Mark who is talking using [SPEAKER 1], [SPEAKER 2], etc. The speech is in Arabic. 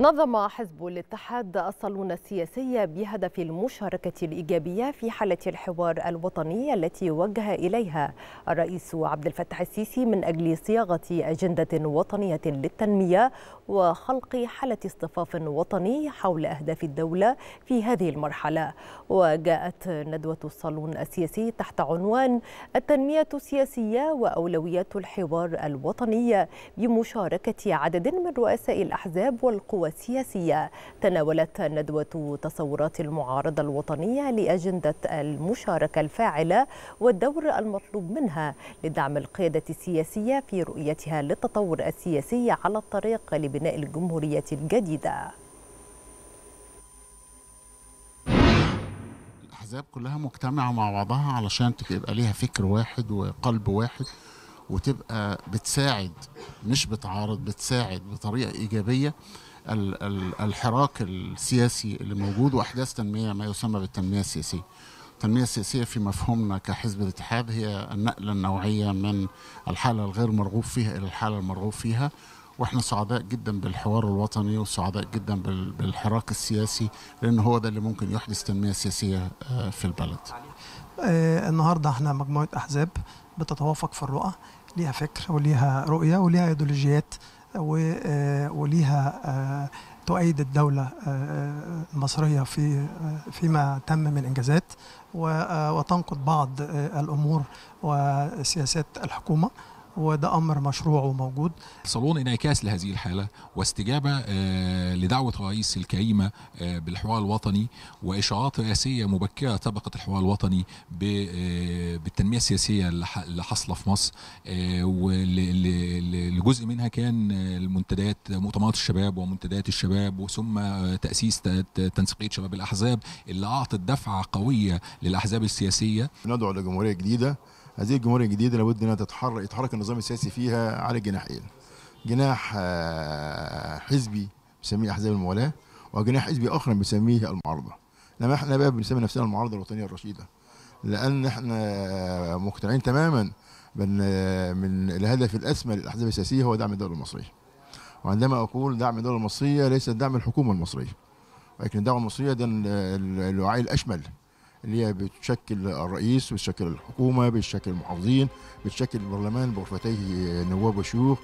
[SPEAKER 1] نظم حزب الاتحاد الصالون السياسي بهدف المشاركة الإيجابية في حالة الحوار الوطني التي وجه إليها الرئيس عبد الفتاح السيسي من أجل صياغة أجندة وطنية للتنمية وخلق حالة اصطفاف وطني حول أهداف الدولة في هذه المرحلة وجاءت ندوة الصالون السياسي تحت عنوان التنمية السياسية وأولويات الحوار الوطني بمشاركة عدد من رؤساء الأحزاب والقوى والسياسية تناولت ندوة تصورات المعارضة الوطنية لأجندة المشاركة الفاعلة والدور المطلوب منها لدعم القيادة السياسية في رؤيتها للتطور السياسي على الطريق لبناء الجمهورية الجديدة
[SPEAKER 2] الأحزاب كلها مجتمعة مع بعضها علشان يبقى ليها فكر واحد وقلب واحد وتبقى بتساعد مش بتعارض بتساعد بطريقه ايجابيه الحراك السياسي اللي موجود واحداث تنميه ما يسمى بالتنميه السياسيه. التنميه السياسيه في مفهومنا كحزب الاتحاد هي النقله النوعيه من الحاله الغير مرغوب فيها الى الحاله المرغوب فيها واحنا سعداء جدا بالحوار الوطني وسعداء جدا بالحراك السياسي لان هو ده اللي ممكن يحدث تنميه سياسيه آه، في البلد.
[SPEAKER 3] آه النهارده احنا مجموعه احزاب بتتوافق في الرؤى ليها فكر وليها رؤيه وليها ايديولوجيات آه، وليها آه، تؤيد الدولة آه، المصرية في فيما تم من إنجازات وتنقد بعض الأمور وسياسات الحكومة وده امر مشروع وموجود.
[SPEAKER 4] صالون انعكاس لهذه الحاله واستجابه آه، لدعوه الرئيس الكريمه آه، بالحوار الوطني واشعارات رئاسيه مبكره طبقة الحوار الوطني آه، بالتنميه السياسيه اللي حاصله في مصر واللي منها كان المنتديات مؤتمرات الشباب ومنتديات الشباب ثم تاسيس تنسيقيه شباب الاحزاب اللي اعطت دفعه
[SPEAKER 5] قويه للاحزاب السياسيه. ندعو لجمهوريه جديده هذه الجمهورية الجديدة لابد أنها تتحرك يتحرك النظام السياسي فيها على جناحين جناح إيه؟ آه، حزبي بنسميه أحزاب الموالاة وجناح حزبي آخر بنسميه المعارضة إنما إحنا بقى بنسمي نفسنا المعارضة الوطنية الرشيدة لأن إحنا مقتنعين تماما بأن من الهدف الأسمى للأحزاب السياسية هو دعم الدولة المصرية وعندما أقول دعم الدولة المصرية ليس دعم الحكومة المصرية ولكن الدعوة المصرية ده الوعي الأشمل اللي هي بتشكل الرئيس بتشكل الحكومه بتشكل المحافظين بتشكل البرلمان بغرفتيه نواب وشيوخ